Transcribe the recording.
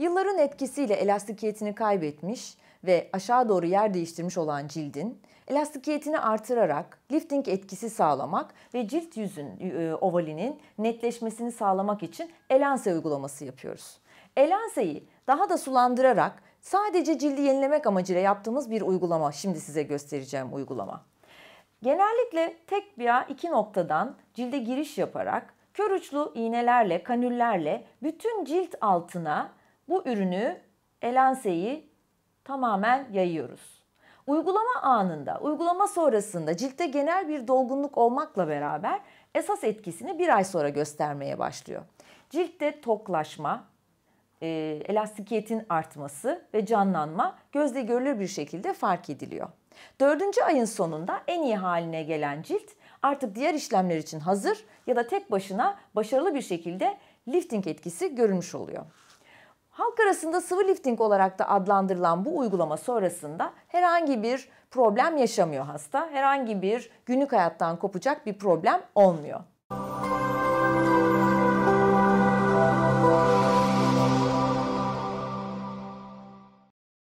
Yılların etkisiyle elastikiyetini kaybetmiş ve aşağı doğru yer değiştirmiş olan cildin elastikiyetini artırarak lifting etkisi sağlamak ve cilt yüzün e, ovalinin netleşmesini sağlamak için elanse uygulaması yapıyoruz. Elanseyi daha da sulandırarak sadece cildi yenilemek amacıyla yaptığımız bir uygulama. Şimdi size göstereceğim uygulama. Genellikle tek veya iki noktadan cilde giriş yaparak kör uçlu iğnelerle, kanüllerle bütün cilt altına bu ürünü elanseyi tamamen yayıyoruz. Uygulama anında, uygulama sonrasında ciltte genel bir dolgunluk olmakla beraber esas etkisini bir ay sonra göstermeye başlıyor. Ciltte toklaşma, e, elastikiyetin artması ve canlanma gözle görülür bir şekilde fark ediliyor. Dördüncü ayın sonunda en iyi haline gelen cilt artık diğer işlemler için hazır ya da tek başına başarılı bir şekilde lifting etkisi görülmüş oluyor. Halk arasında sıvı lifting olarak da adlandırılan bu uygulama sonrasında herhangi bir problem yaşamıyor hasta. Herhangi bir günlük hayattan kopacak bir problem olmuyor.